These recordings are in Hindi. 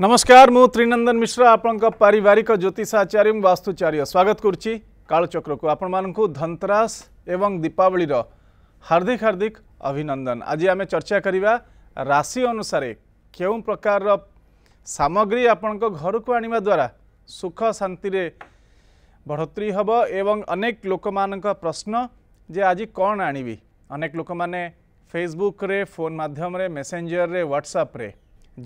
नमस्कार मु त्रिनंदन मिश्र आपण पारिवारिक ज्योतिषाचार्य वास्तुचार्य स्वागत करुच्ची कालचक्रको आपण धनतेरास एवं दीपावली हार्दिक हार्दिक अभिनंदन आज आम चर्चा करवा राशि अनुसार क्यों प्रकार सामग्री आपण घर को आने द्वारा सुख शांति बढ़ोतरी हम एवं अनेक लोक मान प्रश्न जे आज कौन आणवी लोक मैंने फेसबुक फोन मध्यम मेसेंजर ह्वाट्सअप्रे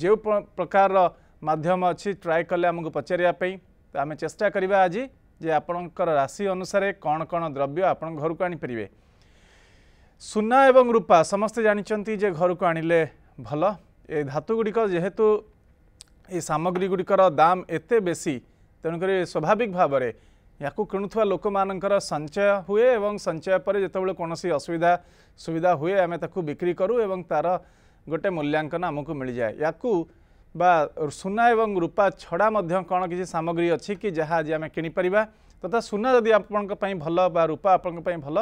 ଯେଉଁ ପ୍ରକାରର ମାଧ୍ୟମ ଅଛି ଟ୍ରାଏ କଲେ ଆମକୁ ପଚାରିବା ପାଇଁ ତ ଆମେ ଚେଷ୍ଟା କରିବା ଆଜି ଯେ ଆପଣଙ୍କର ରାଶି ଅନୁସାରେ କ'ଣ କ'ଣ ଦ୍ରବ୍ୟ ଆପଣ ଘରକୁ ଆଣିପାରିବେ ସୁନା ଏବଂ ରୂପା ସମସ୍ତେ ଜାଣିଛନ୍ତି ଯେ ଘରକୁ ଆଣିଲେ ଭଲ ଏ ଧାତୁଗୁଡ଼ିକ ଯେହେତୁ ଏ ସାମଗ୍ରୀଗୁଡ଼ିକର ଦାମ୍ ଏତେ ବେଶୀ ତେଣୁକରି ସ୍ୱାଭାବିକ ଭାବରେ ଏହାକୁ କିଣୁଥିବା ଲୋକମାନଙ୍କର ସଞ୍ଚୟ ହୁଏ ଏବଂ ସଞ୍ଚୟ ପରେ ଯେତେବେଳେ କୌଣସି ଅସୁବିଧା ସୁବିଧା ହୁଏ ଆମେ ତାକୁ ବିକ୍ରି କରୁ ଏବଂ ତା'ର ଗୋଟେ ମୂଲ୍ୟାଙ୍କନ ଆମକୁ ମିଳିଯାଏ ୟାକୁ ବା ସୁନା ଏବଂ ରୂପା ଛଡ଼ା ମଧ୍ୟ କ'ଣ କିଛି ସାମଗ୍ରୀ ଅଛି କି ଯାହା ଆଜି ଆମେ କିଣିପାରିବା ତଥା ସୁନା ଯଦି ଆପଣଙ୍କ ପାଇଁ ଭଲ ବା ରୂପା ଆପଣଙ୍କ ପାଇଁ ଭଲ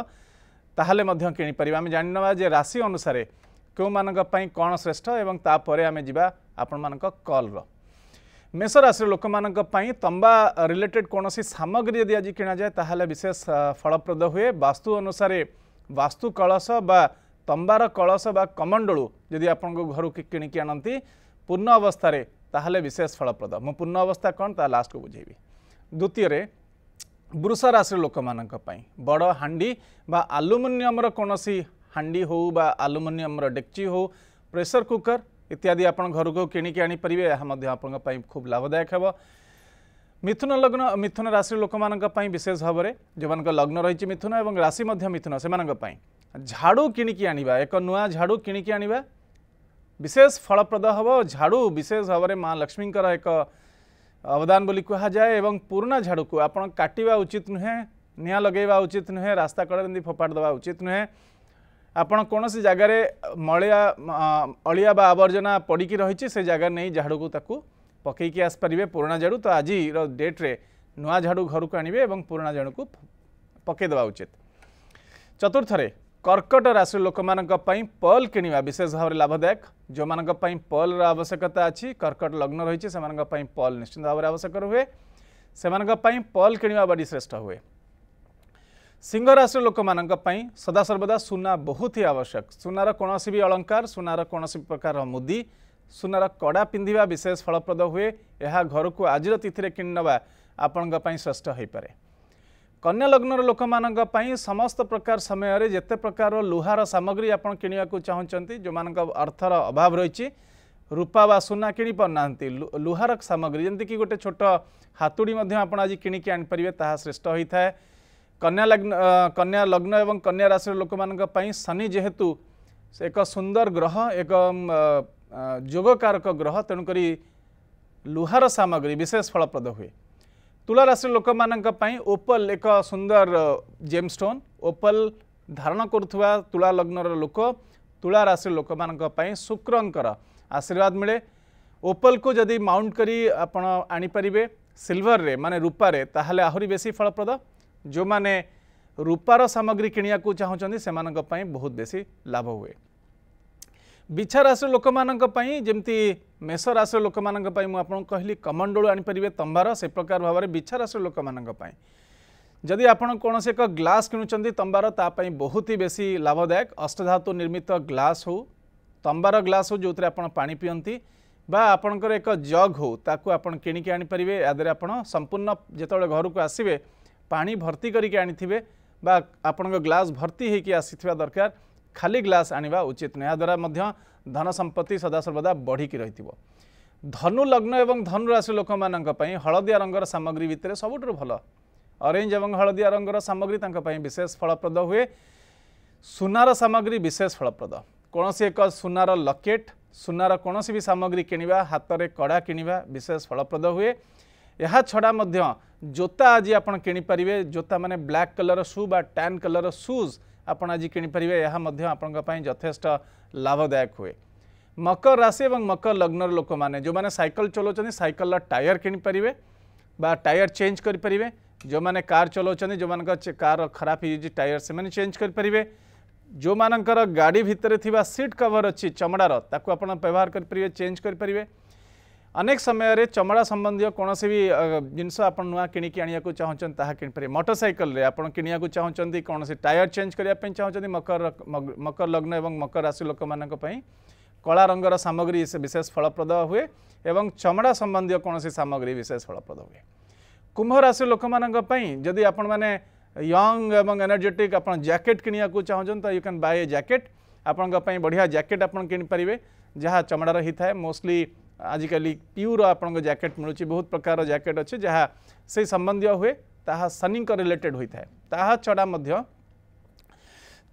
ତାହେଲେ ମଧ୍ୟ କିଣିପାରିବା ଆମେ ଜାଣିନେବା ଯେ ରାଶି ଅନୁସାରେ କେଉଁମାନଙ୍କ ପାଇଁ କ'ଣ ଶ୍ରେଷ୍ଠ ଏବଂ ତାପରେ ଆମେ ଯିବା ଆପଣମାନଙ୍କ କଲ୍ର মেষ রাশির লোক তম্বা রিলেটেড কোণী সামগ্রী যদি আজ কিণা যায় তাহলে বিশেষ ফলপ্রদ হুয়ে বাস্তু অনুসারে বাস্তু কলস বা ତମ୍ବାର କଳସ ବା କମଣ୍ଡଳୁ ଯଦି ଆପଣଙ୍କ ଘରକୁ କିଣିକି ଆଣନ୍ତି ପୂର୍ଣ୍ଣ ଅବସ୍ଥାରେ ତାହେଲେ ବିଶେଷ ଫଳପ୍ରଦ ମୁଁ ପୂର୍ଣ୍ଣ ଅବସ୍ଥା କ'ଣ ତା ଲାଷ୍ଟକୁ ବୁଝେଇବି ଦ୍ୱିତୀୟରେ ବୃଷ ରାଶିର ଲୋକମାନଙ୍କ ପାଇଁ ବଡ଼ ହାଣ୍ଡି ବା ଆଲୁମିନିୟମର କୌଣସି ହାଣ୍ଡି ହେଉ ବା ଆଲୁମିନିୟମର ଡେକ୍ଚି ହେଉ ପ୍ରେସର କୁକର ଇତ୍ୟାଦି ଆପଣ ଘରକୁ କିଣିକି ଆଣିପାରିବେ ଏହା ମଧ୍ୟ ଆପଣଙ୍କ ପାଇଁ ଖୁବ୍ ଲାଭଦାୟକ ହେବ ମିଥୁନ ଲଗ୍ନ ମିଥୁନ ରାଶିର ଲୋକମାନଙ୍କ ପାଇଁ ବିଶେଷ ଭାବରେ ଯେଉଁମାନଙ୍କ ଲଗ୍ନ ରହିଛି ମିଥୁନ ଏବଂ ରାଶି ମଧ୍ୟ ମିଥୁନ ସେମାନଙ୍କ ପାଇଁ झाड़ू किणिकी आने एक नुआ झाड़ू किणिकी आने विशेष फलप्रद हम झाड़ू विशेष भाव में माँ लक्ष्मी एक अवदान बोली कहुए पुर्णा झाड़ू को आप काटा उचित नुहे निआ लगे उचित नुहे रास्ता कड़े फोपाड़ दवा उचित नुहे आपण कौन सी जगार मलिया अ आवर्जना की रही जगह नहीं झाड़ू को पकईकी आसपारे पुराणा झाड़ू तो आज डेट्रे नू झाड़ू घर को आणवे पुराणा झाड़ू को पकईदे उचित चतुर्थ କର୍କଟ ରାଶିର ଲୋକମାନଙ୍କ ପାଇଁ ପର୍ଲ କିଣିବା ବିଶେଷ ଭାବରେ ଲାଭଦାୟକ ଯେଉଁମାନଙ୍କ ପାଇଁ ପର୍ଲର ଆବଶ୍ୟକତା ଅଛି କର୍କଟ ଲଗ୍ନ ରହିଛି ସେମାନଙ୍କ ପାଇଁ ପର୍ଲ ନିଶ୍ଚିନ୍ତ ଭାବରେ ଆବଶ୍ୟକ ରୁହେ ସେମାନଙ୍କ ପାଇଁ ପର୍ଲ କିଣିବା ବାଡ଼ି ଶ୍ରେଷ୍ଠ ହୁଏ ସିଂହ ରାଶିର ଲୋକମାନଙ୍କ ପାଇଁ ସଦାସର୍ବଦା ସୁନା ବହୁତ ହି ଆବଶ୍ୟକ ସୁନାର କୌଣସି ବି ଅଳଙ୍କାର ସୁନାର କୌଣସି ପ୍ରକାର ମୁଦି ସୁନାର କଡ଼ା ପିନ୍ଧିବା ବିଶେଷ ଫଳପ୍ରଦ ହୁଏ ଏହା ଘରକୁ ଆଜିର ତିଥିରେ କିଣିନେବା ଆପଣଙ୍କ ପାଇଁ ଶ୍ରେଷ୍ଠ ହୋଇପାରେ कन्या लग्नर लोक मैं समस्त प्रकार समय जिते प्रकार लुहार सामग्री आप किणा चाहते जो मान अर्थर अभाव रही रूपा व सुना कि पारना लुहार सामग्री जमीक गोटे छोट हातुड़ी आप आज आनी पारे श्रेष्ठ होता है कन्या लग्न कन्या लग्न एवं कन्या राशि लोक मानी शनि जेहेतु एक सुंदर ग्रह एक जोगकारक ग्रह तेणुक लुहार सामग्री विशेष फलप्रद हुए तुलाशि लोक मानी ओपल एक सुंदर जेम स्टोन ओपल धारण करुवा तुला लग्नर लोक तुलाशि लोक मानी शुक्रंर आशीर्वाद मिले ओपल को जदि मऊंट कर आपरे सिल्वर रे माने रूपारे ताहले आहरी बेसी फलप्रद जो माने रूपार सामग्री किणवाक चाहूँ से मानी बहुत बेसी लाभ हुए ବିଛା ରାଶି ଲୋକମାନଙ୍କ ପାଇଁ ଯେମିତି ମେଷ ରାଶିର ଲୋକମାନଙ୍କ ପାଇଁ ମୁଁ ଆପଣଙ୍କୁ କହିଲି କମଣ୍ଡଳୁ ଆଣିପାରିବେ ତମ୍ବାର ସେ ପ୍ରକାର ଭାବରେ ବିଛା ରାଶିର ଲୋକମାନଙ୍କ ପାଇଁ ଯଦି ଆପଣ କୌଣସି ଏକ ଗ୍ଲାସ୍ କିଣୁଛନ୍ତି ତମ୍ବାର ତା ପାଇଁ ବହୁତ ହି ବେଶୀ ଲାଭଦାୟକ ଅଷ୍ଟଧାତୁ ନିର୍ମିତ ଗ୍ଲାସ୍ ହେଉ ତମ୍ବାର ଗ୍ଲାସ୍ ହେଉ ଯେଉଁଥିରେ ଆପଣ ପାଣି ପିଅନ୍ତି ବା ଆପଣଙ୍କର ଏକ ଜଗ୍ ହେଉ ତାକୁ ଆପଣ କିଣିକି ଆଣିପାରିବେ ୟା ଦେହରେ ଆପଣ ସମ୍ପୂର୍ଣ୍ଣ ଯେତେବେଳେ ଘରକୁ ଆସିବେ ପାଣି ଭର୍ତ୍ତି କରିକି ଆଣିଥିବେ ବା ଆପଣଙ୍କ ଗ୍ଲାସ୍ ଭର୍ତ୍ତି ହେଇକି ଆସିଥିବା ଦରକାର खाली ग्लास आने उचित नुहद्वारा धन सम्पत्ति सदा सर्वदा की रही धनु लग्न एवं धनु राशि लोक मानी हलदिया रंगर सामग्री भितर सबुठ भल अरेज और हलदिया रंगर सामग्री विशेष फलप्रद हुए सुनार सामग्री विशेष फलप्रद कौ एक सुनार लकेट सुनार कौन भी सामग्री किणवा हाथ में कड़ा किणवा विशेष फलप्रद हुए यह छड़ा जोता आज आप किपारे जोता मैंने black colour shoe tan colour shoes ଆପଣ ଆଜି କିଣିପାରିବେ ଏହା ମଧ୍ୟ ଆପଣଙ୍କ ପାଇଁ ଯଥେଷ୍ଟ ଲାଭଦାୟକ ହୁଏ ମକର ରାଶି ଏବଂ ମକର ଲଗ୍ନର ଲୋକମାନେ ଯେଉଁମାନେ ସାଇକେଲ ଚଲାଉଛନ୍ତି ସାଇକେଲର ଟାୟାର କିଣିପାରିବେ ବା ଟାୟାର ଚେଞ୍ଜ କରିପାରିବେ ଯେଉଁମାନେ କାର୍ ଚଲାଉଛନ୍ତି ଯେଉଁମାନଙ୍କର କାର୍ ଖରାପ ହେଇଯାଇଛି ଟାୟାର ସେମାନେ ଚେଞ୍ଜ କରିପାରିବେ ଯେଉଁମାନଙ୍କର ଗାଡ଼ି ଭିତରେ ଥିବା ସିଟ୍ କଭର ଅଛି ଚମଡ଼ାର ତାକୁ ଆପଣ ବ୍ୟବହାର କରିପାରିବେ ଚେଞ୍ଜ କରିପାରିବେ अनेक समय चमड़ा संबंधी कौन भी जिनस आप नुआ कि चाहूँ तापर मोटरसाइकल आप कि चाहूँ कौन टायर चेंज करने चाहते मकर मकर लग्न और मकर राशि लोक मानी कला रंगर सामग्री से विशेष फलप्रद हुए एवं चमड़ा संबंधी कौन सामग्री विशेष फलप्रद हुए कुंभ राशि लोक मानी जदि आपण मैंने यंग एवं एनर्जेटिक आप जैकेट कि चाहूँ तो you can buy a jacket आपण बढ़िया जैकेट आपड़ कि जहाँ चमड़ार ही था मोस्टली आजिकल प्योर आपण जैकेट मिलूँ बहुत प्रकार जैकेट अच्छे जहाँ से संबंधी हुए ता सनी रिलेटेड होता है ता छड़ा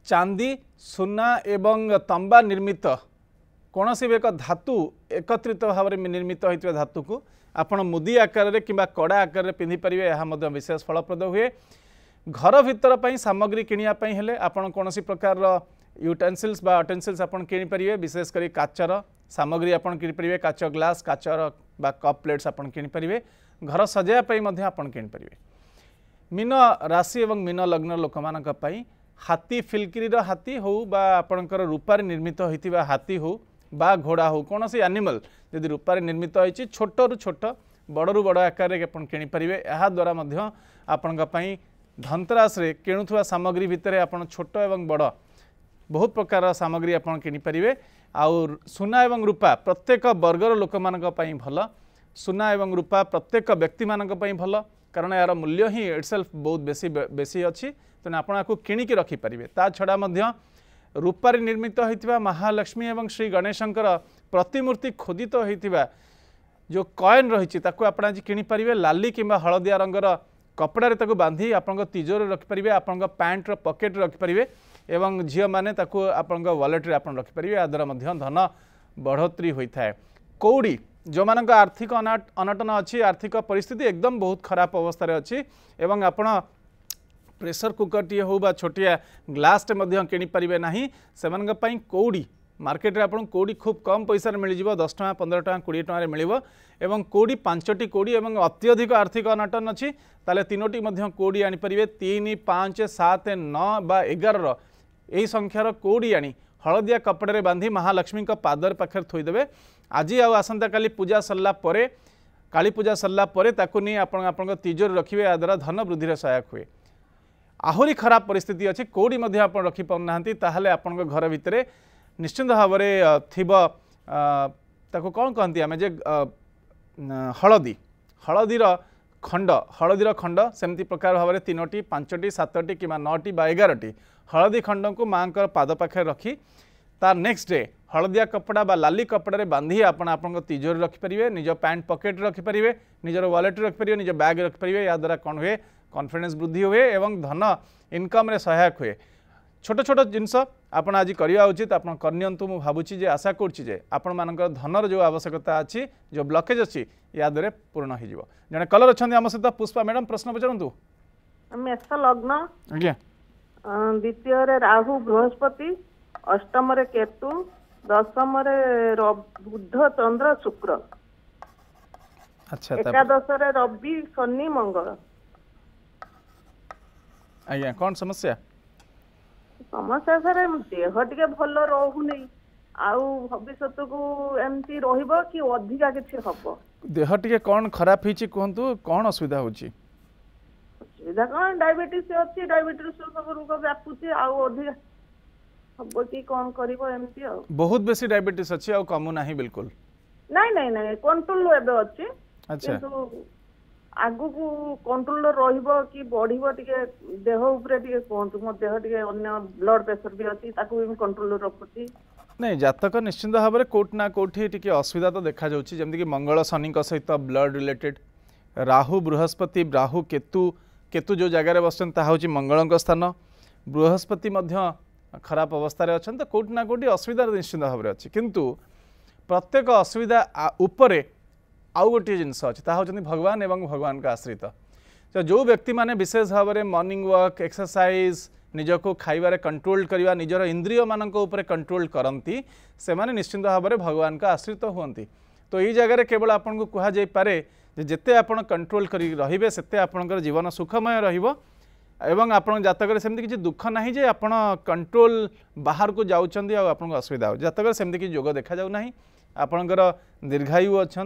चांदी सुना एवं तंबा निर्मित कौन सी भी एक धातु एकत्रित भाव में निर्मित होता धातु को आपण मुदी आकार कड़ा आकार में पिंधिपर यह विशेष फलप्रद हुए घर भितर पर सामग्री किणापी आपण कौन प्रकार युटेनसिल्स अटेनसिल्स आपड़ किशेषकर काचर ସାମଗ୍ରୀ ଆପଣ କିଣିପାରିବେ କାଚ ଗ୍ଲାସ୍ କାଚର ବା କପ୍ ପ୍ଲେଟ୍ସ ଆପଣ କିଣିପାରିବେ ଘର ସଜାଇବା ପାଇଁ ମଧ୍ୟ ଆପଣ କିଣିପାରିବେ ମିନ ରାଶି ଏବଂ ମିନ ଲଗ୍ନ ଲୋକମାନଙ୍କ ପାଇଁ ହାତୀ ଫିଲ୍କିରିର ହାତୀ ହେଉ ବା ଆପଣଙ୍କର ରୂପାରେ ନିର୍ମିତ ହୋଇଥିବା ହାତୀ ହେଉ ବା ଘୋଡ଼ା ହେଉ କୌଣସି ଆନିମଲ୍ ଯଦି ରୂପାରେ ନିର୍ମିତ ହୋଇଛି ଛୋଟରୁ ଛୋଟ ବଡ଼ରୁ ବଡ଼ ଆକାରରେ ଆପଣ କିଣିପାରିବେ ଏହାଦ୍ୱାରା ମଧ୍ୟ ଆପଣଙ୍କ ପାଇଁ ଧନ୍ତରାସରେ କିଣୁଥିବା ସାମଗ୍ରୀ ଭିତରେ ଆପଣ ଛୋଟ ଏବଂ ବଡ଼ ବହୁତ ପ୍ରକାରର ସାମଗ୍ରୀ ଆପଣ କିଣିପାରିବେ आना और रूपा प्रत्येक वर्गर लोक मान भल सुना और रूपा प्रत्येक व्यक्ति मानी भल कारण यार मूल्य ही इट सेल्फ बहुत बेस बेसी अच्छी तेनालीराम कि रखिपारे छड़ा रूपार निर्मित होता महालक्ष्मी और श्री गणेशंकर प्रतिमूर्ति खोदित होता जो कयन रही आप आज कि लाली कि हलदिया रंगर कपड़े बांधि आपंज रखिपारे आपंट्र पकेट रखिपारे এবং ঝিওমানে তাকে আপনার ওয়ালেটে আপনার রাখিপারে ইয়াদ্বারা মধ্য ধন বড়োত্তরি হয়ে থাকে কৌড়ি ଯେଉଁମାନଙ୍କ ଆର୍ଥିକ ଅନାଟନ ଅଛି ଆର୍ଥିକ ପରିସ୍ଥିତି ଏକଦମ ବହୁତ ଖରାପ ଅବସ୍ଥାରେ ଅଛି ଏବଂ ଆପଣ ପ୍ରେସର କୁକରଟିଏ ହେଉ ବା ଛୋଟିଆ ଗ୍ଲାସ୍ଟେ ମଧ୍ୟ କିଣିପାରିବେ ନାହିଁ ସେମାନଙ୍କ ପାଇଁ କଉଡ଼ି ମାର୍କେଟରେ ଆପଣଙ୍କୁ କଉଡ଼ି ଖୁବ୍ କମ୍ ପଇସାରେ ମିଳିଯିବ ଦଶ ଟଙ୍କା ପନ୍ଦର ଟଙ୍କା କୋଡ଼ିଏ ଟଙ୍କାରେ ମିଳିବ ଏବଂ କଉଡ଼ି ପାଞ୍ଚଟି କଉଡ଼ି ଏବଂ ଅତ୍ୟଧିକ ଆର୍ଥିକ ଅନାଟନ ଅଛି ତାହେଲେ ତିନୋଟି ମଧ୍ୟ କଉଡ଼ି ଆଣିପାରିବେ ତିନି ପାଞ୍ଚ ସାତ ନଅ ବା ଏଗାରର ଏହି ସଂଖ୍ୟାର କେଉଁଠି ଆଣି ହଳଦିଆ କପଡ଼ାରେ ବାନ୍ଧି ମହାଲକ୍ଷ୍ମୀଙ୍କ ପାଦର ପାଖରେ ଥୋଇଦେବେ ଆଜି ଆଉ ଆସନ୍ତାକାଲି ପୂଜା ସରିଲା ପରେ କାଳୀପୂଜା ସରିଲା ପରେ ତାକୁ ନେଇ ଆପଣ ଆପଣଙ୍କ ତିଜୋରି ରଖିବେ ଏହାଦ୍ୱାରା ଧନ ବୃଦ୍ଧିରେ ସହାୟକ ହୁଏ ଆହୁରି ଖରାପ ପରିସ୍ଥିତି ଅଛି କେଉଁଠି ମଧ୍ୟ ଆପଣ ରଖିପାରୁନାହାନ୍ତି ତାହେଲେ ଆପଣଙ୍କ ଘର ଭିତରେ ନିଶ୍ଚିନ୍ତ ଭାବରେ ଥିବ ତାକୁ କ'ଣ କହନ୍ତି ଆମେ ଯେ ହଳଦୀ ହଳଦୀର ଖଣ୍ଡ ହଳଦୀର ଖଣ୍ଡ ସେମିତି ପ୍ରକାର ଭାବରେ ତିନୋଟି ପାଞ୍ଚଟି ସାତଟି କିମ୍ବା ନଅଟି ବା ଏଗାରଟି ହଳଦୀ ଖଣ୍ଡକୁ ମାଆଙ୍କର ପାଦ ପାଖରେ ରଖି ତା ନେକ୍ସଟ ଡେ ହଳଦିଆ କପଡ଼ା ବା ଲାଲି କପଡ଼ାରେ ବାନ୍ଧି ଆପଣ ଆପଣଙ୍କ ତିଜୋରି ରଖିପାରିବେ ନିଜ ପ୍ୟାଣ୍ଟ ପକେଟରେ ରଖିପାରିବେ ନିଜର ୱାଲେଟ୍ରେ ରଖିପାରିବେ ନିଜ ବ୍ୟାଗ୍ରେ ରଖିପାରିବେ ଏହାଦ୍ୱାରା କ'ଣ ହୁଏ କନଫିଡେନ୍ସ ବୃଦ୍ଧି ହୁଏ ଏବଂ ଧନ ଇନକମ୍ରେ ସହାୟକ ହୁଏ ছোট ছোট জিনিস আপনার আজ করা উচিত আপনার করে নিয়ন্তু মু ভাবুছি যে আশা করছি যে আপনার ধনর যে আবশ্যকতা আছে যে ব্লকেজ অছি ইয়াদ্বারা পূর্ণ হয়ে যাব জন কলর অনেক আমার সহ পুষ্পা ম্যাডাম প্রশ্ন পচারু মেষ লগ্ন আজ্ঞা अं, द्वितीय राहु बृहस्पति अष्टम केतु दशम बुध चंद्र शुक्र अच्छा, एकादश रवि शनि मंगल कौन समस्या समस्या सर देह टे भल रही आउ को एमती कि अधिका किछ हबो देह टिके कोन खराब हिची कोहंतु असुविधा होची ଯାହା କ'ଣ ଡାଇବେଟିସ୍ ଅଛି ଡାଇବେଟିସ୍ ସବୁ ରୋଗ ବ୍ୟାପୁଛି ଆଉ ଅଧିକା ହବ କି କ'ଣ କରିବ ଏମିତି ଆଉ ବହୁତ ବେଶୀ ଡାଇବେଟିସ୍ ଅଛି ଆଉ କମୁ ନାହିଁ ବିଲକୁଲ ନାଇଁ ନାଇଁ ନାଇଁ କଣ୍ଟ୍ରୋଲ ଏବେ ଅଛି କିନ୍ତୁ ଆଗକୁ କଣ୍ଟ୍ରୋଲ ରହିବ କି ବଢିବ ଟିକେ ଦେହ ଉପରେ ଟିକେ କୁହନ୍ତୁ ମୋ ଦେହ ଟିକେ ଅନ୍ୟ ବ୍ଲଡ ପ୍ରେସର ବି ଅଛି ତାକୁ ବି ମୁଁ କଣ୍ଟ୍ରୋଲ ରଖୁଛି ନାଇଁ ଜାତକ ନିଶ୍ଚିନ୍ତ ଭାବରେ କୋଉଠି ନା କେଉଁଠି ଟିକେ ଅସୁବିଧା ତ ଦେଖାଯାଉଛି ଯେମିତିକି ମଙ୍ଗଳ ଶନିଙ୍କ ସହିତ ବ୍ଲଡ ରିଲେଟେଡ୍ ରାହୁ ବୃହସ୍ପତି ରାହୁ କେତୁ केतु जो जगार बस हूँ मंगलों स्थान बृहस्पति खराब अवस्था अच्छा तो कौटिना कौटी असुविधा निश्चिंत भाव अच्छे कितु प्रत्येक असुविधा उपरे आउ गोटे जिनस अच्छे हूँ भगवान और भगवान का आश्रित तो जो व्यक्ति मैंने विशेष भाव में मर्निंग वर्क एक्सरसाइज निजक खाइबार कंट्रोल करने निजर इंद्रिय मान कंट्रोल करती से निश्चिंत भाव में भगवान का आश्रित हमें तो यही जगह केवल आपको को कह जिते आप कंट्रोल कर रही से जीवन सुखमय रण जतक सेमती किसी दुख ना जे आप कंट्रोल बाहर को जाऊँ असुविधा हो जतक सेमती जोग देखा जाऊना आपणकर दीर्घायु अच्छा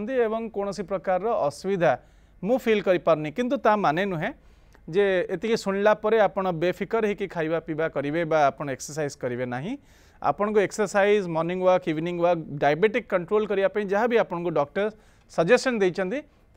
कौन सी प्रकार असुविधा मु फिल कर पारे कि माने नुहे जे एति शुणापर आप बेफिकर हो खावा पीवा करेंगे एक्सरसाइज करेंगे ना आपण को exercise morning walk evening walk diabetic control करने जहाँ भी आपको डक्टर सजेसन देखते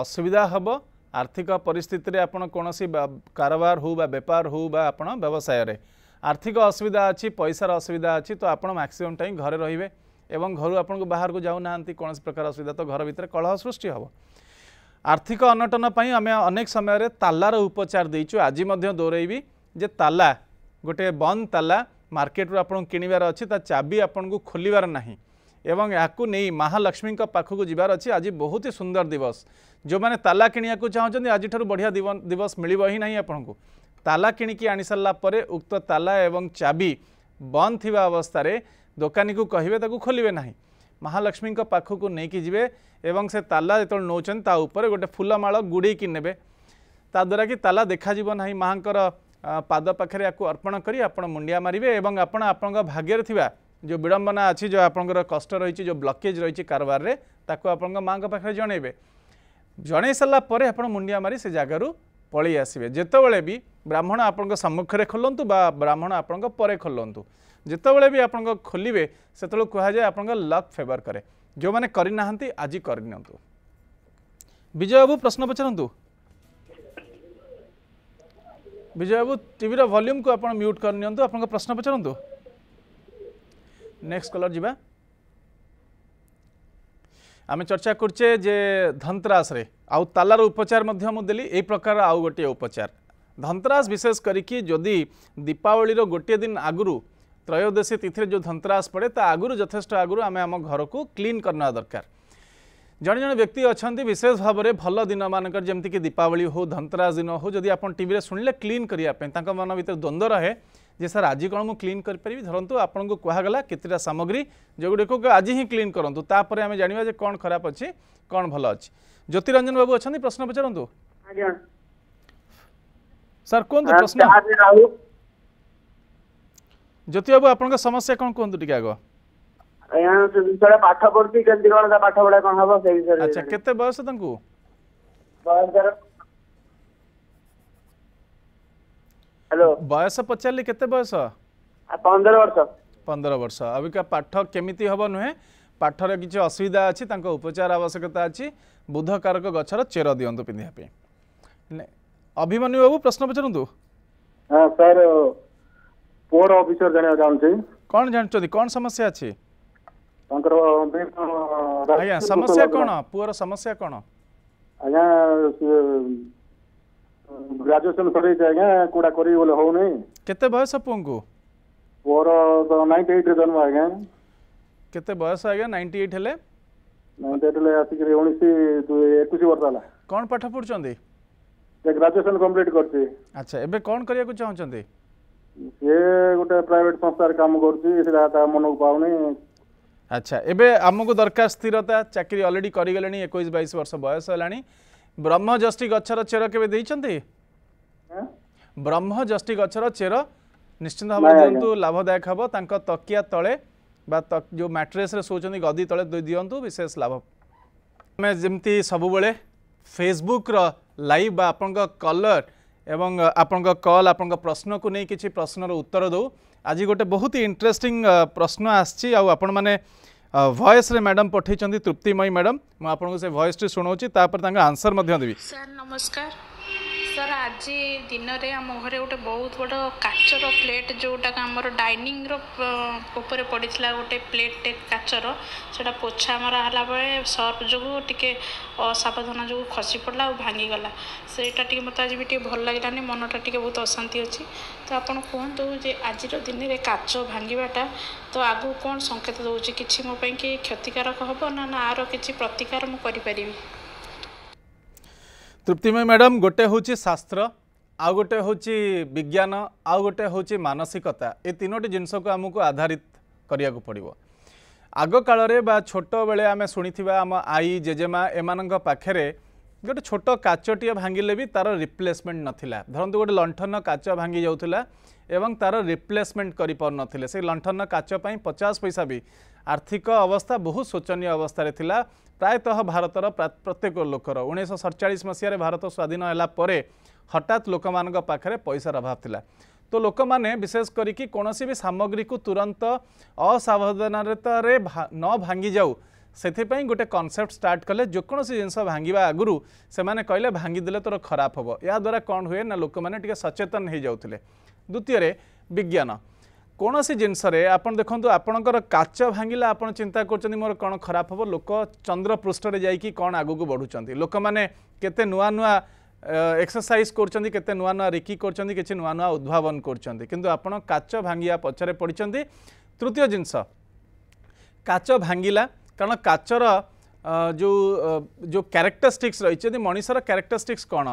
ଅସୁବିଧା ହେବ ଆର୍ଥିକ ପରିସ୍ଥିତିରେ ଆପଣ କୌଣସି କାରବାର ହଉ ବା ବେପାର ହଉ ବା ଆପଣ ବ୍ୟବସାୟରେ ଆର୍ଥିକ ଅସୁବିଧା ଅଛି ପଇସାର ଅସୁବିଧା ଅଛି ତ ଆପଣ ମ୍ୟାକ୍ସିମମ୍ ଟାଇମ୍ ଘରେ ରହିବେ ଏବଂ ଘରୁ ଆପଣଙ୍କୁ ବାହାରକୁ ଯାଉନାହାନ୍ତି କୌଣସି ପ୍ରକାର ଅସୁବିଧା ତ ଘର ଭିତରେ କଳହ ସୃଷ୍ଟି ହେବ ଆର୍ଥିକ ଅନଟନ ପାଇଁ ଆମେ ଅନେକ ସମୟରେ ତାଲାର ଉପଚାର ଦେଇଛୁ ଆଜି ମଧ୍ୟ ଦୌଡ଼େଇବି ଯେ ତାଲା ଗୋଟିଏ ବନ୍ଦ ତାଲା ମାର୍କେଟରୁ ଆପଣଙ୍କୁ କିଣିବାର ଅଛି ତା ଚାବି ଆପଣଙ୍କୁ ଖୋଲିବାର ନାହିଁ एवं नहीं महालक्ष्मी पाखक जबार अच्छी आज बहुत ही सुंदर दिवस जो मैंने ताला कि चाहते आज बढ़िया दिवस मिल ही ना आपण को ताला किणिकी आनी सारापर उक्त ताला एवं चाबी बंद थी अवस्था दोकानी को कहे खोलवे ना महालक्ष्मी पाखक नहीं जी एवं से ताला जो नौकर ता गोटे फुलमाल गुड़े कि ने द्वारा कि ताला देखा ना माँ पाद पाखे या अर्पण कर मुंडिया मारे और आपण भाग्य जो विड़म्बना अच्छी जो आपंकर कष्ट रही जो ब्लकेज रही कारबारे आपंक माँ का पाखे जनइबे जन सारापर आप मुंडिया मारी से जगार पलि आसवे जोबले भी ब्राह्मण आपं सम्मुखें खोलतु ब्राह्मण आपं पर खोलतु जोबले भी आपं खोलिए से कहुए आप लक फेवर कै जो मैंने करना आज करनी विजय बाबू प्रश्न पचारत विजय बाबू टीवी वॉल्यूम को आप म्यूट करनी आप प्रश्न पचारत नेक्स्ट कलर जी आम चर्चा करचे जे रे आउ तालार उपचार देली यही प्रकार आउ गोटे उपचार धनतेरास विशेष करके जदि दीपावली गोटे दिन आगु त्रयोदशी तिथि जो धंतरास पड़े ता आगुरी जथेष आगु आम आम घर को क्लीन करना दरकार जड़े जड़े व्यक्ति अच्छा विशेष भाव में भल दिन मानक जमीक दीपावली हो धनतेरास दिन हो जदि आप टीवी शुणिले क्लीन करने मन भर द्वंद्व रहे ଯେ ସାର୍ ଆଜି କ'ଣ ମୁଁ କ୍ଲିନ୍ କରିପାରିବି ଧରନ୍ତୁ ଆପଣଙ୍କୁ କୁହାଗଲା କେତେଟା ସାମଗ୍ରୀ ଯେଉଁଗୁଡ଼ିକୁ ଆଜି ହିଁ କ୍ଲିନ୍ କରନ୍ତୁ ତାପରେ ଆମେ ଜାଣିବା ଯେ କ'ଣ ଖରାପ ଅଛି କ'ଣ ଭଲ ଅଛି ଜ୍ୟୋତିରଞ୍ଜନ ବାବୁ ଅଛନ୍ତି ପ୍ରଶ୍ନ ପଚାରନ୍ତୁ ସାର୍ କୁହନ୍ତୁ ପ୍ରଶ୍ନ ଜ୍ୟୋତି ବାବୁ ଆପଣଙ୍କ ସମସ୍ୟା କ'ଣ କୁହନ୍ତୁ ଟିକେ ଆଗ ପାଠ ପଢୁଛି କେମିତି କ'ଣ ତା ପାଠ ପଢା କ'ଣ ହବ ସେ ବିଷୟରେ ଆଚ୍ଛା କେତେ ବୟସ ତାଙ୍କୁ ବୟସ हेलो बयस पचारे के पंदर वर्ष पंदर वर्ष अबिका पाठ केमी हम नुहे पाठर किसी असुविधा अच्छी उपचार आवश्यकता अच्छी बुध कारक गचर चेर दिंतु पिंधापी अभिमन्यु बाबू प्रश्न पचारू सर पोर ऑफिसर जाना चाहूँगी कौन जानते समस्या अच्छी समस्या कौन पुअर समस्या कौन आज्ञा ग्रेजुएशन सरीज आज्ञा कूड़ा करी बोले होनी केते बयस आपनको मोर 98 रे जन्म आज्ञा केते बयस आज्ञा 98 हेले 98 हेले आसी करे 19 21 वर्ष होला कोन पाठ पढुचंदी जे ग्राजुएशन कंप्लीट करछि अच्छा एबे कोन करिया को चाहुचंदी ये गोटे प्राइवेट संस्थार काम करछि सेटा ता मन को पाउनी আচ্ছা এবে আমাকে দরকার স্থিরতা চাকরি অলরেডি করে গলে একুশ বাইশ বর্ষ বয়স হল ব্রহ্মজষ্টি গছর চের কেবে দিয়েছেন ବ୍ରହ୍ମଯଷ୍ଟି ଗଛର ଚେର ନିଶ୍ଚିନ୍ତ ଭାବରେ ଦିଅନ୍ତୁ ଲାଭଦାୟକ ହେବ ତାଙ୍କ ତକିଆ ତଳେ ବା ଯେଉଁ ମ୍ୟାଟ୍ରେସ୍ରେ ଶୋଉଛନ୍ତି ଗଦି ତଳେ ଦିଅନ୍ତୁ ବିଶେଷ ଲାଭ ଆମେ ଯେମିତି ସବୁବେଳେ ଫେସବୁକ୍ର ଲାଇଭ୍ ବା ଆପଣଙ୍କ କଲର୍ ଏବଂ ଆପଣଙ୍କ କଲ୍ ଆପଣଙ୍କ ପ୍ରଶ୍ନକୁ ନେଇ କିଛି ପ୍ରଶ୍ନର ଉତ୍ତର ଦେଉ ଆଜି ଗୋଟେ ବହୁତ ଇଣ୍ଟରେଷ୍ଟିଂ ପ୍ରଶ୍ନ ଆସିଛି ଆଉ ଆପଣମାନେ ଭଏସ୍ରେ ମ୍ୟାଡ଼ାମ୍ ପଠାଇଛନ୍ତି ତୃପ୍ତିମୟୀ ମ୍ୟାଡ଼ାମ୍ ମୁଁ ଆପଣଙ୍କୁ ସେ ଭଏସ୍ଟି ଶୁଣାଉଛି ତାପରେ ତାଙ୍କ ଆନ୍ସର୍ ମଧ୍ୟ ଦେବି ସାର୍ ନମସ୍କାର ସାର୍ ଆଜି ଦିନରେ ଆମ ଘରେ ଗୋଟେ ବହୁତ ବଡ଼ କାଚର ପ୍ଲେଟ୍ ଯେଉଁଟାକି ଆମର ଡାଇନିଂର ଉପରେ ପଡ଼ିଥିଲା ଗୋଟେ ପ୍ଲେଟ୍ଟେ କାଚର ସେଇଟା ପୋଛା ମରା ହେଲାବେଳେ ସର୍ଫ ଯୋଗୁଁ ଟିକେ ଅସାବଧାନ ଯୋଗୁଁ ଖସି ପଡ଼ିଲା ଆଉ ଭାଙ୍ଗିଗଲା ସେଇଟା ଟିକିଏ ମୋତେ ଆଜି ବି ଟିକେ ଭଲ ଲାଗିଲାନି ମନଟା ଟିକିଏ ବହୁତ ଅଶାନ୍ତି ଅଛି ତ ଆପଣ କୁହନ୍ତୁ ଯେ ଆଜିର ଦିନରେ କାଚ ଭାଙ୍ଗିବାଟା ତ ଆଗକୁ କ'ଣ ସଙ୍କେତ ଦେଉଛି କିଛି ମୋ ପାଇଁ କି କ୍ଷତିକାରକ ହେବ ନା ନା ଆର କିଛି ପ୍ରତିକାର ମୁଁ କରିପାରିବି ତୃପ୍ତିମୟ ମ୍ୟାଡ଼ାମ୍ ଗୋଟେ ହେଉଛି ଶାସ୍ତ୍ର ଆଉ ଗୋଟେ ହେଉଛି ବିଜ୍ଞାନ ଆଉ ଗୋଟେ ହେଉଛି ମାନସିକତା ଏ ତିନୋଟି ଜିନିଷକୁ ଆମକୁ ଆଧାରିତ କରିବାକୁ ପଡ଼ିବ ଆଗକାଳରେ ବା ଛୋଟବେଳେ ଆମେ ଶୁଣିଥିବା ଆମ ଆଈ ଜେଜେମା ଏମାନଙ୍କ ପାଖରେ ଗୋଟେ ଛୋଟ କାଚଟିଏ ଭାଙ୍ଗିଲେ ବି ତା'ର ରିପ୍ଲେସମେଣ୍ଟ ନଥିଲା ଧରନ୍ତୁ ଗୋଟେ ଲଣ୍ଠନ କାଚ ଭାଙ୍ଗି ଯାଉଥିଲା ଏବଂ ତା'ର ରିପ୍ଲେସମେଣ୍ଟ କରିପାରୁନଥିଲେ ସେ ଲଣ୍ଠନ କାଚ ପାଇଁ ପଚାଶ ପଇସା ବି ଆର୍ଥିକ ଅବସ୍ଥା ବହୁତ ଶୋଚନୀୟ ଅବସ୍ଥାରେ ଥିଲା ପ୍ରାୟତଃ ଭାରତର ପ୍ରତ୍ୟେକ ଲୋକର ଉଣେଇଶହ ସତଚାଳିଶ ମସିହାରେ ଭାରତ ସ୍ୱାଧୀନ ହେଲା ପରେ ହଠାତ୍ ଲୋକମାନଙ୍କ ପାଖରେ ପଇସାର ଅଭାବ ଥିଲା ତ ଲୋକମାନେ ବିଶେଷ କରିକି କୌଣସି ବି ସାମଗ୍ରୀକୁ ତୁରନ୍ତ ଅସାବଧାନତାରେ ନ ଭାଙ୍ଗିଯାଉ ସେଥିପାଇଁ ଗୋଟେ କନସେପ୍ଟ ଷ୍ଟାର୍ଟ କଲେ ଯେକୌଣସି ଜିନିଷ ଭାଙ୍ଗିବା ଆଗରୁ ସେମାନେ କହିଲେ ଭାଙ୍ଗିଦେଲେ ତୋର ଖରାପ ହେବ ଏହାଦ୍ୱାରା କ'ଣ ହୁଏ ନା ଲୋକମାନେ ଟିକିଏ ସଚେତନ ହୋଇଯାଉଥିଲେ ଦ୍ୱିତୀୟରେ ବିଜ୍ଞାନ କୌଣସି ଜିନିଷରେ ଆପଣ ଦେଖନ୍ତୁ ଆପଣଙ୍କର କାଚ ଭାଙ୍ଗିଲା ଆପଣ ଚିନ୍ତା କରୁଛନ୍ତି ମୋର କ'ଣ ଖରାପ ହେବ ଲୋକ ଚନ୍ଦ୍ର ପୃଷ୍ଠରେ ଯାଇକି କ'ଣ ଆଗକୁ ବଢ଼ୁଛନ୍ତି ଲୋକମାନେ କେତେ ନୂଆ ନୂଆ ଏକ୍ସରସାଇଜ୍ କରୁଛନ୍ତି କେତେ ନୂଆ ନୂଆ ରିକି କରୁଛନ୍ତି କିଛି ନୂଆ ନୂଆ ଉଦ୍ଭାବନ କରୁଛନ୍ତି କିନ୍ତୁ ଆପଣ କାଚ ଭାଙ୍ଗିବା ପଛରେ ପଡ଼ିଛନ୍ତି ତୃତୀୟ ଜିନିଷ କାଚ ଭାଙ୍ଗିଲା কারণ কাচর যে যে ক্যারেক্টরিস্টিক্স রয়েছে মনিষর ক্যারেক্টরিস্টিক্স কোণ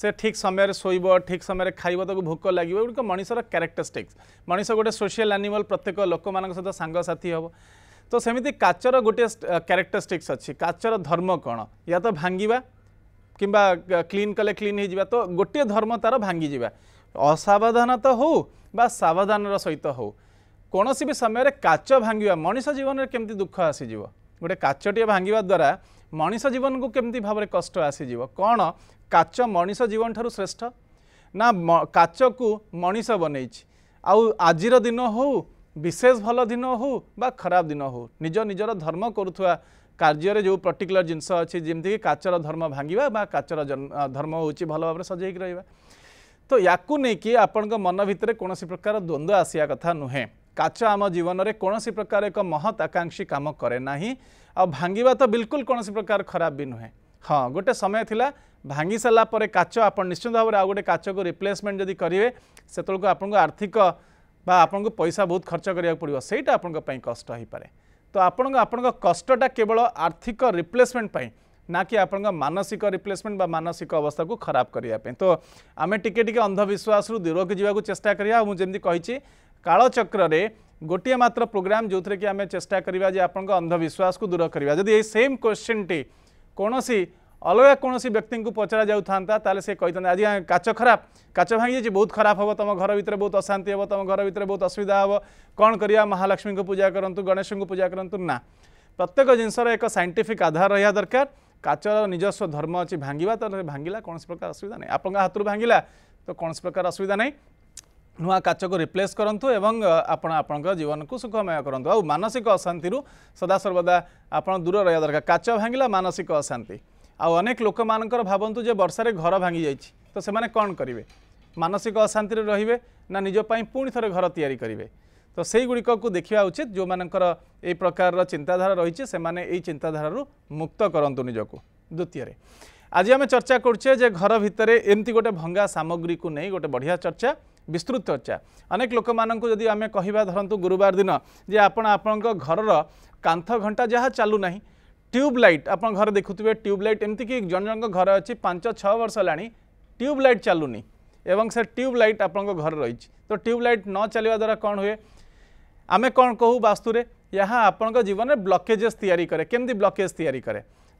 সে ঠিক সময়ের শোব ঠিক সময়ের খাইব তাকে ভোক লাগবে এগুলো মনিষর ক্যারেক্টরিস্টিক্স মনিষ গোটে সোশিয়াল আনিমাল প্রত্যেক লোক সহ সাংসাথী হব তো সেমিতি কাচর গোটিয়ে ক্যারেক্টরিস্টিক্স অছি কাচর ধর্ম কোণ ইয়া তো ভাঙ্গিবা কিংবা ক্লিন কলে ক্লিন হয়ে যা তো গোটিয়ে ধর্ম তার ভাঙ্গি যা অসাবধানতা হো বা সাবধানর সহিত হো কোণী বি সময়ের কাচ ভাঙ্গিবা মনিষ জীবনের কেমতি দুঃখ আসিযোগ ଗୋଟେ କାଚଟିଏ ଭାଙ୍ଗିବା ଦ୍ୱାରା ମଣିଷ ଜୀବନକୁ କେମିତି ଭାବରେ କଷ୍ଟ ଆସିଯିବ କ'ଣ କାଚ ମଣିଷ ଜୀବନଠାରୁ ଶ୍ରେଷ୍ଠ ନା କାଚକୁ ମଣିଷ ବନେଇଛି ଆଉ ଆଜିର ଦିନ ହେଉ ବିଶେଷ ଭଲ ଦିନ ହେଉ ବା ଖରାପ ଦିନ ହେଉ ନିଜ ନିଜର ଧର୍ମ କରୁଥିବା କାର୍ଯ୍ୟରେ ଯେଉଁ ପର୍ଟିକୁଲାର ଜିନିଷ ଅଛି ଯେମିତିକି କାଚର ଧର୍ମ ଭାଙ୍ଗିବା ବା କାଚର ଧର୍ମ ହେଉଛି ଭଲ ଭାବରେ ସଜେଇକି ରହିବା ତ ୟାକୁ ନେଇକି ଆପଣଙ୍କ ମନ ଭିତରେ କୌଣସି ପ୍ରକାର ଦ୍ୱନ୍ଦ୍ୱ ଆସିବା କଥା ନୁହେଁ କାଚ ଆମ ଜୀବନରେ କୌଣସି ପ୍ରକାର ଏକ ମହତ୍ ଆକାଂକ୍ଷୀ କାମ କରେ ନାହିଁ ଆଉ ଭାଙ୍ଗିବା ତ ବିଲକୁଲ କୌଣସି ପ୍ରକାର ଖରାପ ବି ନୁହେଁ ହଁ ଗୋଟେ ସମୟ ଥିଲା ଭାଙ୍ଗି ସାରିଲା ପରେ କାଚ ଆପଣ ନିଶ୍ଚିନ୍ତ ଭାବରେ ଆଉ ଗୋଟେ କାଚକୁ ରିପ୍ଲେସମେଣ୍ଟ ଯଦି କରିବେ ସେତେବେଳକୁ ଆପଣଙ୍କୁ ଆର୍ଥିକ ବା ଆପଣଙ୍କୁ ପଇସା ବହୁତ ଖର୍ଚ୍ଚ କରିବାକୁ ପଡ଼ିବ ସେଇଟା ଆପଣଙ୍କ ପାଇଁ କଷ୍ଟ ହୋଇପାରେ ତ ଆପଣଙ୍କ ଆପଣଙ୍କ କଷ୍ଟଟା କେବଳ ଆର୍ଥିକ ରିପ୍ଲେସମେଣ୍ଟ ପାଇଁ ନା କି ଆପଣଙ୍କ ମାନସିକ ରିପ୍ଲେସମେଣ୍ଟ ବା ମାନସିକ ଅବସ୍ଥାକୁ ଖରାପ କରିବା ପାଇଁ ତ ଆମେ ଟିକେ ଟିକେ ଅନ୍ଧବିଶ୍ୱାସରୁ ଦୂରକୁ ଯିବାକୁ ଚେଷ୍ଟା କରିବା ଆଉ ମୁଁ ଯେମିତି କହିଛି कालचक्रे गोटे मात्र प्रोग्राम जो कि आम चेस्टा करवा आप अंधविश्वास को दूर करवा जदि ये सेम क्वेश्चन टी कौन अलग कौन व्यक्ति को पचरा जाता है से कही आज काच खराब काच भांगी जाए बहुत खराब हम तुम घर भितर बहुत अशांति हम तुम घर भितर बहुत असुविधा हम कौन करा महालक्ष्मी को पूजा करूँ गणेश पूजा करूँ ना प्रत्येक जिनसर एक सैंटिफिक आधार रहा दरकार काचर निजस्व धर्म अच्छी भांगा तो भांगा कौन प्रकार असुविधा ना आप हाथ भांगा तो कौन प्रकार असुविधा ना ନୂଆ କାଚକୁ ରିପ୍ଲେସ୍ କରନ୍ତୁ ଏବଂ ଆପଣ ଆପଣଙ୍କ ଜୀବନକୁ ସୁଖମୟ କରନ୍ତୁ ଆଉ ମାନସିକ ଅଶାନ୍ତିରୁ ସଦାସର୍ବଦା ଆପଣ ଦୂର ରହିବା ଦରକାର କାଚ ଭାଙ୍ଗିଲା ମାନସିକ ଅଶାନ୍ତି ଆଉ ଅନେକ ଲୋକମାନଙ୍କର ଭାବନ୍ତୁ ଯେ ବର୍ଷାରେ ଘର ଭାଙ୍ଗିଯାଇଛି ତ ସେମାନେ କ'ଣ କରିବେ ମାନସିକ ଅଶାନ୍ତିରେ ରହିବେ ନା ନିଜ ପାଇଁ ପୁଣି ଥରେ ଘର ତିଆରି କରିବେ ତ ସେଇଗୁଡ଼ିକକୁ ଦେଖିବା ଉଚିତ ଯେଉଁମାନଙ୍କର ଏଇ ପ୍ରକାରର ଚିନ୍ତାଧାରା ରହିଛି ସେମାନେ ଏଇ ଚିନ୍ତାଧାରାରୁ ମୁକ୍ତ କରନ୍ତୁ ନିଜକୁ ଦ୍ୱିତୀୟରେ ଆଜି ଆମେ ଚର୍ଚ୍ଚା କରୁଛେ ଯେ ଘର ଭିତରେ ଏମିତି ଗୋଟେ ଭଙ୍ଗା ସାମଗ୍ରୀକୁ ନେଇ ଗୋଟେ ବଢ଼ିଆ ଚର୍ଚ୍ଚା विस्तृत चर्चा अनेक लोक मूँ जदि आम कह धरतु गुरुवार दिन जे आपण घर कांथ घंटा जहाँ ट्यूब लाइट आप घर ट्यूब लाइट एमती जन जन घर अच्छी पांच छः वर्ष ट्यूब लाइट चलूनी एवं से लाइट आप घर रही तो ट्यूब लाइट न चलवा द्वारा कौन हुए आम कौन कहू वास्तु यह आपण जीवन में ब्लकेजेस या ब्लकेज या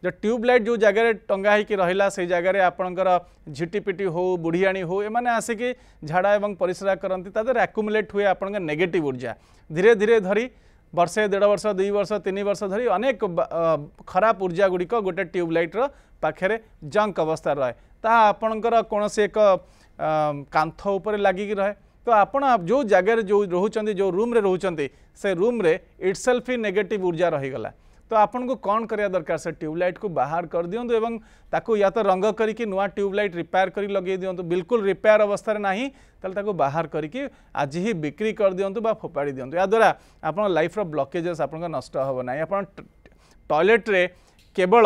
जो ट्यूबलाइट जो जगह टंगा हो रहा से आप आपणकर पिटी हो बुढ़ियाणी हो एम आसिक झाड़ा और परिसरा करती आकुमुलेट हुए आपण नेगेटिव ऊर्जा धीरे धीरे धरी वर्षे देढ़ वर्ष दुई वर्ष तीन वर्ष धरी अनेक खराब ऊर्जा गुड़िक गोटे ट्यूबलैट्र पाखे जंक अवस्था रहे आपणकर कौन एक कांथ उपर लगिक रहे तो आप जो जगह जो रोच रूम्रे रोच से रूम्रे इट्सल्फ ही नेगेटिव ऊर्जा रहीगला তো আপণকো কোন করিয়া দরকার সে টিউব লাইট কো বাহার কর দিওন তো এবং তাকো ইয়া তো রং গ করি কি নয়া টিউব লাইট রিপেয়ার করি লাগাই দিওন তো বিলকুল রিপেয়ার অবস্থারে নাহি তলে তাকো বাহার করি কি আজি হি বিক্রী কর দিওন তো বা ফপাড়ি দিওন তো ইয়া দ্বারা আপণ লাইফৰ ব্লকেজেস আপণক নষ্ট হব নাই আপণ টয়লেট রে কেবল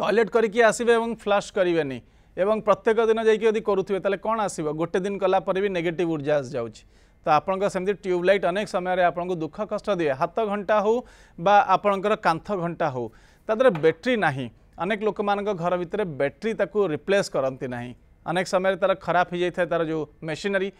টয়লেট করি কি আসিবে এবং ফ্ল্যাশ করিবে নি এবং প্রত্যেক দিন যাই কি যদি করুথি তলে কোন আসিবা গটে দিন কলা পৰিবি নেগেটিভ উৰ্জাস যাওচি तो आपंकर ट्यूबलैट अनेक समय आपको दुख कष्ट दिए हाथ घंटा हो आपणकर कांथ घंटा हो तादर बैटरी ना अनेक लोक घर भितर बैटरी ताक रिप्लेस करती ना अनेक समय तार खराब हो जाए तार जो मेसीनरी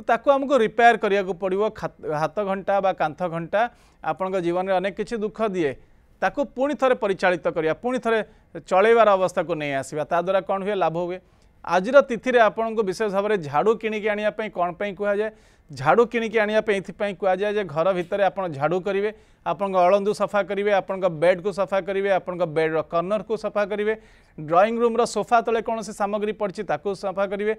तो आमको रिपेयर करा पड़ो हाथ घंटा कांथ घंटा आपण जीवन में अनेक किसी दुख दिए ताकू पुणी थे परिचालित करवा पुणी थे चलार अवस्था को नहीं आसवा ताद्वारा कौन हुए लाभ हुए आज तिथि आपण को विशेष भाव में झाड़ू किणिकी आई कह जाए झाड़ू किण की आने आए घर भितर झाड़ू करेंगे आप अलंदु सफा करेंगे आप बेड को सफा करेंगे आप बेड्र कर्णर को सफा करेंगे ड्रईंग रूम्र सोफा तले कौन सामग्री पड़ी ताक सफा करेंगे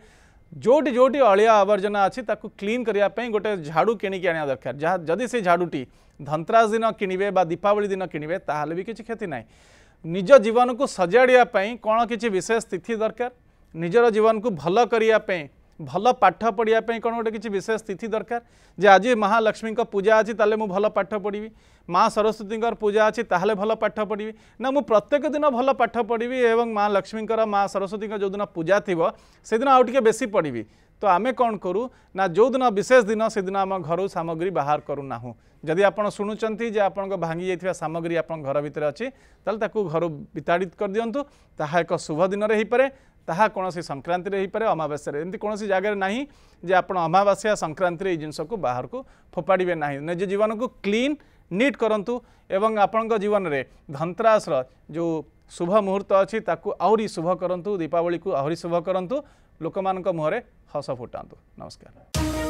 जोटि जोटि अलिया आवर्जना अच्छी क्लीन करने गोटे झाड़ू किण की आने दरकार जहाँ जदि से झाड़ूटी धंतराज दिन किणवे दीपावली दिन किणवे भी किसी क्षति ना निज जीवन को सजाड़ापी कौन किसी विशेष तिथि दरकार ନିଜର ଜୀବନକୁ ଭଲ କରିବା ପାଇଁ ଭଲ ପାଠ ପଢ଼ିବା ପାଇଁ କ'ଣ ଗୋଟେ କିଛି ବିଶେଷ ତିଥି ଦରକାର ଯେ ଆଜି ମହାଲକ୍ଷ୍ମୀଙ୍କ ପୂଜା ଅଛି ତାହେଲେ ମୁଁ ଭଲ ପାଠ ପଢ଼ିବି ମା ସରସ୍ୱତୀଙ୍କର ପୂଜା ଅଛି ତାହେଲେ ଭଲ ପାଠ ପଢ଼ିବି ନା ମୁଁ ପ୍ରତ୍ୟେକ ଦିନ ଭଲ ପାଠ ପଢ଼ିବି ଏବଂ ମା ଲକ୍ଷ୍ମୀଙ୍କର ମା ସରସ୍ୱତୀଙ୍କ ଯେଉଁଦିନ ପୂଜା ଥିବ ସେଦିନ ଆଉ ଟିକେ ବେଶୀ ପଢ଼ିବି ତ ଆମେ କ'ଣ କରୁ ନା ଯେଉଁଦିନ ବିଶେଷ ଦିନ ସେଦିନ ଆମ ଘରୁ ସାମଗ୍ରୀ ବାହାର କରୁନାହୁଁ ଯଦି ଆପଣ ଶୁଣୁଛନ୍ତି ଯେ ଆପଣଙ୍କ ଭାଙ୍ଗି ଯାଇଥିବା ସାମଗ୍ରୀ ଆପଣଙ୍କ ଘର ଭିତରେ ଅଛି ତାହେଲେ ତାକୁ ଘରୁ ବିତାଡ଼ିତ କରିଦିଅନ୍ତୁ ତାହା ଏକ ଶୁଭ ଦିନରେ ହେଇପାରେ ତାହା କୌଣସି ସଂକ୍ରାନ୍ତିରେ ହେଇପାରେ ଅମାବାସ୍ୟାରେ ଏମିତି କୌଣସି ଜାଗାରେ ନାହିଁ ଯେ ଆପଣ ଅମାବାସ୍ୟା ସଂକ୍ରାନ୍ତିରେ ଏଇ ଜିନିଷକୁ ବାହାରକୁ ଫୋପାଡ଼ିବେ ନାହିଁ ନିଜ ଜୀବନକୁ କ୍ଲିନ୍ ନିଟ୍ କରନ୍ତୁ ଏବଂ ଆପଣଙ୍କ ଜୀବନରେ ଧନ୍ତରାସର ଯେଉଁ ଶୁଭ ମୁହୂର୍ତ୍ତ ଅଛି ତାକୁ ଆହୁରି ଶୁଭ କରନ୍ତୁ ଦୀପାବଳିକୁ ଆହୁରି ଶୁଭ କରନ୍ତୁ ଲୋକମାନଙ୍କ ମୁହଁରେ ହସ ଫୁଟାନ୍ତୁ ନମସ୍କାର